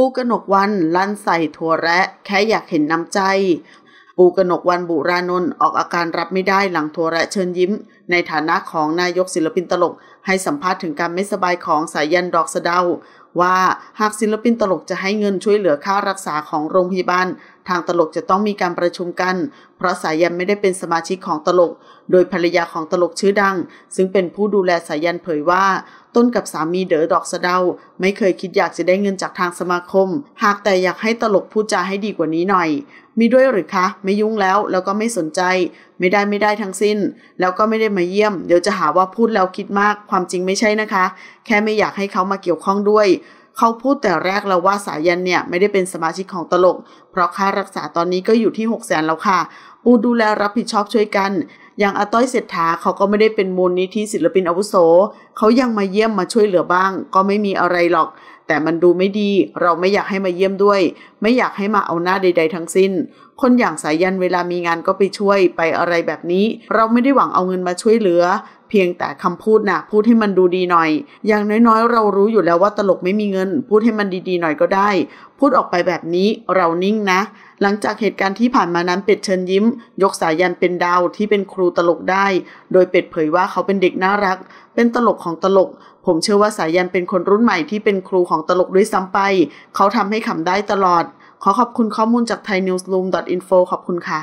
ปูกระหนกวันลั่นใส่ถั่วแระแค่อยากเห็นน้ำใจ ปูกระหนกวันบุรานนท์ออกอาการรับไม่ได้หลังถั่วแระเชิญยิ้ม ในฐานะของนายกศิลปินตลก ให้สัมภาษณ์ถึงการไม่สบายของสายยันดอกสะเดาว่าหากศิลปินตลกจะให้เงินช่วยเหลือค่ารักษาของโรงพยาบาลทางตลกจะต้องมีการประชุมกัน เพราะสายันไม่ได้เป็นสมาชิกของตลก โดยภรรยาของตลกชื่อดัง ซึ่งเป็นผู้ดูแลสายันเผยว่าต้นกับสามีเด๋อดอกสะเดา ไม่เคยคิดอยากจะได้เงินจากทางสมาคม หากแต่อยากให้ตลกพูดจาให้ดีกว่านี้หน่อย มีด้วยหรือคะ ไม่ยุ่งแล้วแล้วก็ไม่สนใจ ไม่ได้ไม่ได้ทั้งสิ้น แล้วก็ไม่ได้มาเยี่ยมเดี๋ยวจะหาว่าพูดแล้วคิดมากความจริงไม่ใช่นะคะ แค่ไม่อยากให้เขามาเกี่ยวข้องด้วยเขาพูดแต่แรกแล้วว่าสายันเนี่ยไม่ได้เป็นสมาชิกของตลกราะค่ารักษาตอนนี้ก็อยู่ที่6 0แสนแล้วค่ะปูดูแลรับผิดชอบช่วยกัน อย่างอาต้อยเศรษฐาเขาก็ไม่ได้เป็นมูลนิธิศิลปินอาวุโสเขายังมาเยี่ยมมาช่วยเหลือบ้าง ก็ไม่มีอะไรหรอก แต่มันดูไม่ดี เราไม่อยากให้มาเยี่ยมด้วย ไม่อยากให้มาเอาหน้าใด ๆทั้งสิ้น คนอย่างสายันเวลามีงานก็ไปช่วยไปอะไรแบบนี้ เราไม่ได้หวังเอาเงินมาช่วยเหลือ เพียงแต่คำพูดนะพูดให้มันดูดีหน่อย อย่างน้อยๆ เรารู้อยู่แล้วว่าตลกไม่มีเงิน พูดให้มันดีๆหน่อยก็ได้พูดออกไปแบบนี้เรานิ่งนะ หลังจากเหตุการณ์ที่ผ่านมานั้นเป็ดเชิญยิ้ม ยกสายยันเป็นดาวที่เป็นครูตลกได้ โดยเป็ดเผยว่าเขาเป็นเด็กน่ารัก เป็นตลกของตลก ผมเชื่อว่าสายันเป็นคนรุ่นใหม่ที่เป็นครูของตลกด้วยซ้ำไป เขาทำให้ขำได้ตลอด ขอขอบคุณข้อมูลจาก thainews.room.info ขอบคุณค่ะ